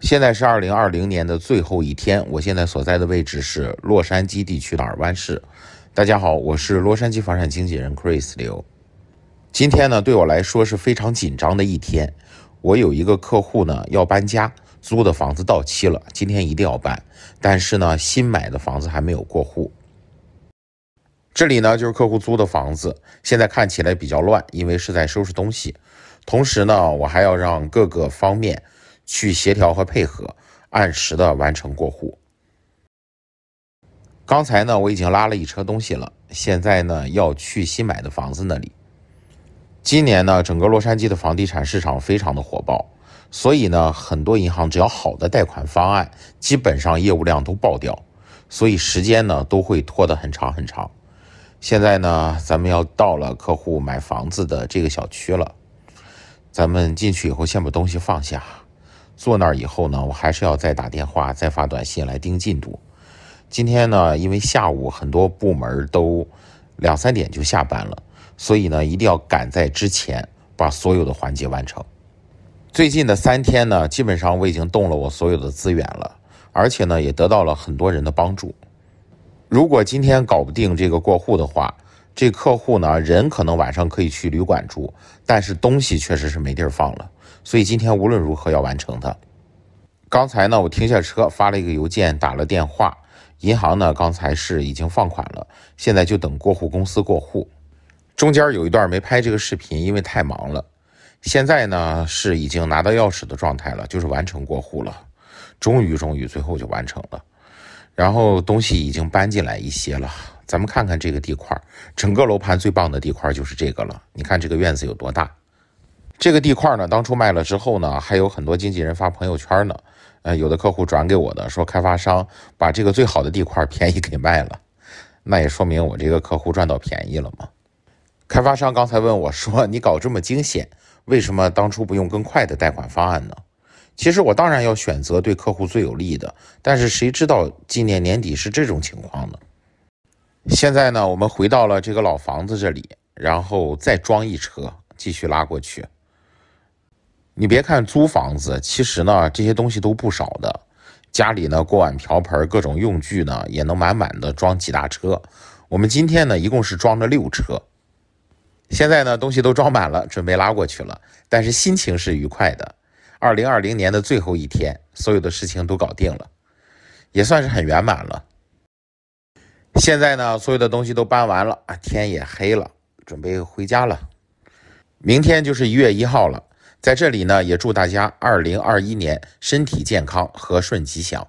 现在是二零二零年的最后一天，我现在所在的位置是洛杉矶地区的尔湾市。大家好，我是洛杉矶房产经纪人 Chris 刘。今天呢，对我来说是非常紧张的一天。我有一个客户呢要搬家，租的房子到期了，今天一定要搬。但是呢，新买的房子还没有过户。这里呢就是客户租的房子，现在看起来比较乱，因为是在收拾东西。同时呢，我还要让各个方面。去协调和配合，按时的完成过户。刚才呢，我已经拉了一车东西了，现在呢要去新买的房子那里。今年呢，整个洛杉矶的房地产市场非常的火爆，所以呢，很多银行只要好的贷款方案，基本上业务量都爆掉，所以时间呢都会拖得很长很长。现在呢，咱们要到了客户买房子的这个小区了，咱们进去以后先把东西放下。坐那儿以后呢，我还是要再打电话、再发短信来盯进度。今天呢，因为下午很多部门都两三点就下班了，所以呢，一定要赶在之前把所有的环节完成。最近的三天呢，基本上我已经动了我所有的资源了，而且呢，也得到了很多人的帮助。如果今天搞不定这个过户的话，这客户呢，人可能晚上可以去旅馆住，但是东西确实是没地儿放了，所以今天无论如何要完成它。刚才呢，我停下车发了一个邮件，打了电话，银行呢刚才是已经放款了，现在就等过户公司过户。中间有一段没拍这个视频，因为太忙了。现在呢是已经拿到钥匙的状态了，就是完成过户了，终于终于最后就完成了。然后东西已经搬进来一些了，咱们看看这个地块，整个楼盘最棒的地块就是这个了。你看这个院子有多大？这个地块呢，当初卖了之后呢，还有很多经纪人发朋友圈呢，呃，有的客户转给我的说，开发商把这个最好的地块便宜给卖了，那也说明我这个客户赚到便宜了嘛。开发商刚才问我说，你搞这么惊险，为什么当初不用更快的贷款方案呢？其实我当然要选择对客户最有利的，但是谁知道今年年底是这种情况呢？现在呢，我们回到了这个老房子这里，然后再装一车，继续拉过去。你别看租房子，其实呢这些东西都不少的，家里呢锅碗瓢盆、各种用具呢也能满满的装几大车。我们今天呢一共是装了六车，现在呢东西都装满了，准备拉过去了，但是心情是愉快的。二零二零年的最后一天，所有的事情都搞定了，也算是很圆满了。现在呢，所有的东西都搬完了啊，天也黑了，准备回家了。明天就是一月一号了，在这里呢，也祝大家二零二一年身体健康、和顺吉祥。